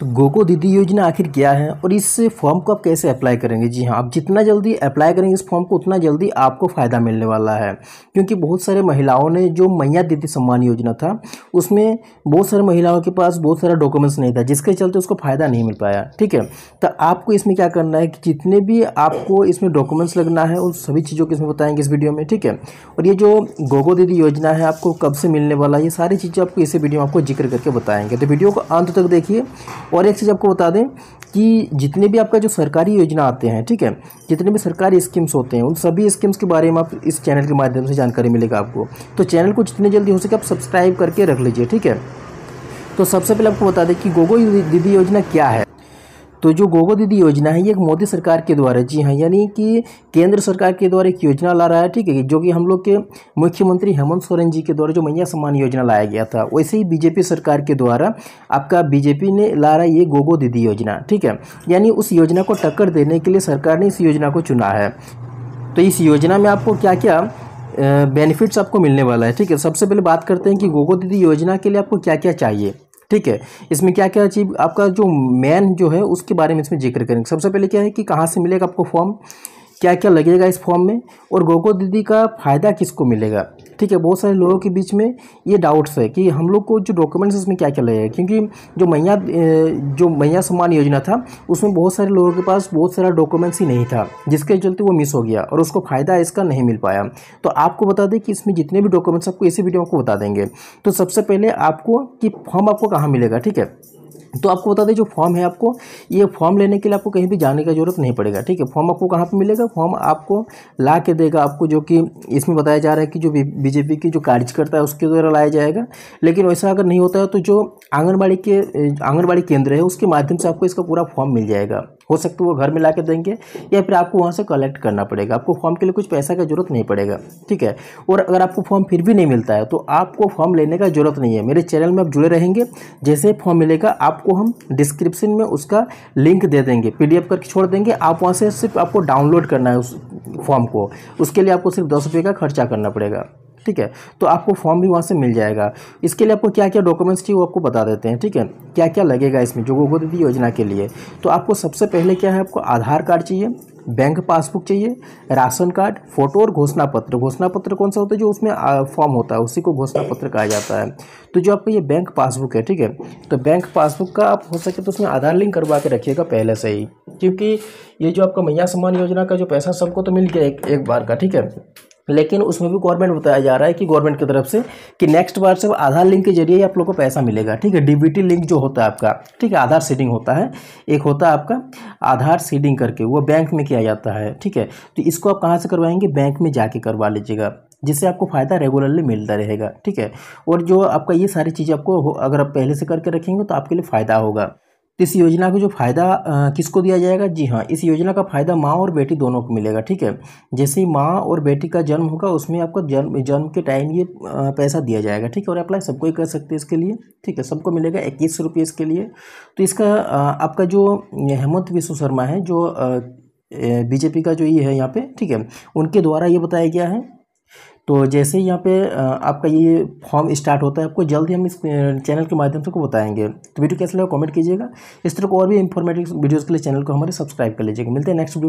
तो गोगो दीदी योजना आखिर क्या है और इस फॉर्म को आप कैसे अप्लाई करेंगे जी हाँ आप जितना जल्दी अप्लाई करेंगे इस फॉर्म को उतना जल्दी आपको फ़ायदा मिलने वाला है क्योंकि बहुत सारे महिलाओं ने जो मैया दीदी सम्मान योजना था उसमें बहुत सारे महिलाओं के पास बहुत सारा डॉक्यूमेंट्स नहीं था जिसके चलते उसको फ़ायदा नहीं मिल पाया ठीक है तो आपको इसमें क्या करना है कि जितने भी आपको इसमें डॉक्यूमेंट्स लगना है उन सभी चीज़ों को इसमें बताएंगे इस वीडियो में ठीक है और ये जो गोगो दीदी योजना है आपको कब से मिलने वाला है ये सारी चीज़ें आपको इसी वीडियो में आपको जिक्र करके बताएंगे तो वीडियो को अंत तक देखिए और एक चीज़ आपको बता दें कि जितने भी आपका जो सरकारी योजना आते हैं ठीक है जितने भी सरकारी स्कीम्स होते हैं उन सभी स्कीम्स के बारे में आप इस चैनल के माध्यम से जानकारी मिलेगा आपको तो चैनल को जितनी जल्दी हो सके आप सब्सक्राइब करके रख लीजिए ठीक है तो सबसे पहले आपको बता दें कि गोगो दीदी योजना क्या है तो जो गोगो दीदी योजना है ये एक मोदी सरकार के द्वारा जी हाँ यानी कि केंद्र सरकार के द्वारा एक योजना ला रहा है ठीक है जो कि हम लोग के मुख्यमंत्री हेमंत सोरेन जी के द्वारा जो मैया सम्मान योजना लाया गया था वैसे ही बीजेपी सरकार के द्वारा आपका बीजेपी ने ला रहा है ये गोगो दीदी योजना ठीक है यानी उस योजना को टक्कर देने के लिए सरकार ने इस योजना को चुना है तो इस योजना में आपको क्या क्या बेनिफिट्स आपको मिलने वाला है ठीक है सबसे पहले बात करते हैं कि गोगो दीदी योजना के लिए आपको क्या क्या चाहिए ठीक है इसमें क्या क्या चीज आपका जो मैन जो है उसके बारे में इसमें जिक्र करेंगे सबसे पहले क्या है कि कहाँ से मिलेगा आपको फॉर्म क्या क्या लगेगा इस फॉर्म में और गोगो दीदी का फ़ायदा किसको मिलेगा ठीक है बहुत सारे लोगों के बीच में ये डाउट्स है कि हम लोग को जो डॉक्यूमेंट्स इसमें क्या क्या लगेगा क्योंकि जो मैया जो मैया सम्मान योजना था उसमें बहुत सारे लोगों के पास बहुत सारा डॉक्यूमेंट्स ही नहीं था जिसके चलते वो मिस हो गया और उसको फ़ायदा इसका नहीं मिल पाया तो आपको बता दें कि इसमें जितने भी डॉक्यूमेंट्स आपको इसी वीडियो आपको बता देंगे तो सबसे पहले आपको कि फॉर्म आपको कहाँ मिलेगा ठीक है तो आपको बता दें जो फॉर्म है आपको ये फॉर्म लेने के लिए आपको कहीं भी जाने का जरूरत नहीं पड़ेगा ठीक है फॉर्म आपको कहाँ पे मिलेगा फॉर्म आपको ला के देगा आपको जो कि इसमें बताया जा रहा है कि जो बीजेपी की जो कार्यकर्ता है उसके द्वारा लाया जाएगा लेकिन वैसा अगर नहीं होता है तो जो आंगनबाड़ी के आंगनबाड़ी केंद्र है उसके माध्यम से आपको इसका पूरा फॉर्म मिल जाएगा हो सकता है वो घर में ला देंगे या फिर आपको वहाँ से कलेक्ट करना पड़ेगा आपको फॉर्म के लिए कुछ पैसा का जरूरत नहीं पड़ेगा ठीक है और अगर आपको फॉर्म फिर भी नहीं मिलता है तो आपको फॉर्म लेने का जरूरत नहीं है मेरे चैनल में आप जुड़े रहेंगे जैसे फॉर्म मिलेगा आपको हम डिस्क्रिप्शन में उसका लिंक दे देंगे पी करके छोड़ देंगे आप वहाँ से सिर्फ आपको डाउनलोड करना है उस फॉर्म को उसके लिए आपको सिर्फ दस रुपये का खर्चा करना पड़ेगा ठीक है तो आपको फॉर्म भी वहाँ से मिल जाएगा इसके लिए आपको क्या क्या डॉक्यूमेंट्स चाहिए वो आपको बता देते हैं ठीक है क्या क्या लगेगा इसमें जो गोगो दीदी योजना के लिए तो आपको सबसे पहले क्या है आपको आधार कार्ड चाहिए बैंक पासबुक चाहिए राशन कार्ड फोटो और घोषणा पत्र घोषणा पत्र कौन सा होता है जो उसमें फॉर्म होता है उसी को घोषणा पत्र कहा जाता है तो जो आपका ये बैंक पासबुक है ठीक है तो बैंक पासबुक का आप हो सके तो उसमें आधार लिंक करवा के रखिएगा पहले से ही क्योंकि ये जो आपका मैया सम्मान योजना का जो पैसा सबको तो मिल गया एक, एक बार का ठीक है लेकिन उसमें भी गवर्नमेंट बताया जा रहा है कि गवर्नमेंट की तरफ से कि नेक्स्ट बार से आधार लिंक के जरिए ही आप लोगों को पैसा मिलेगा ठीक है डीबीटी लिंक जो होता है आपका ठीक है आधार सीडिंग होता है एक होता है आपका आधार सीडिंग करके वो बैंक में किया जाता है ठीक है तो इसको आप कहाँ से करवाएंगे बैंक में जाके करवा लीजिएगा जिससे आपको फ़ायदा रेगुलरली मिलता रहेगा ठीक है और जो आपका ये सारी चीज़ आपको अगर आप पहले से करके रखेंगे तो आपके लिए फ़ायदा होगा तो इस योजना का जो फ़ायदा किसको दिया जाएगा जी हाँ इस योजना का फ़ायदा माँ और बेटी दोनों को मिलेगा ठीक है जैसे ही माँ और बेटी का जन्म होगा उसमें आपको जन्म जन्म के टाइम ये पैसा दिया जाएगा ठीक है और अप्लाई सबको ही कर सकते हैं इसके लिए ठीक है सबको मिलेगा इक्कीस सौ रुपये इसके लिए तो इसका आपका जो हेमंत विश्व शर्मा है जो बीजेपी का जो ये है यहाँ पे ठीक है उनके द्वारा ये बताया गया है तो जैसे ही यहाँ पे आपका ये फॉर्म स्टार्ट होता है आपको जल्द ही हम इस चैनल के माध्यम से को बताएंगे तो वीडियो कैसे लगा कमेंट कीजिएगा इस तरह को और भी इन्फॉर्मेटिव वीडियोज़ के लिए चैनल को हमारे सब्सक्राइब कर लीजिएगा मिलते हैं नेक्स्ट वीडियो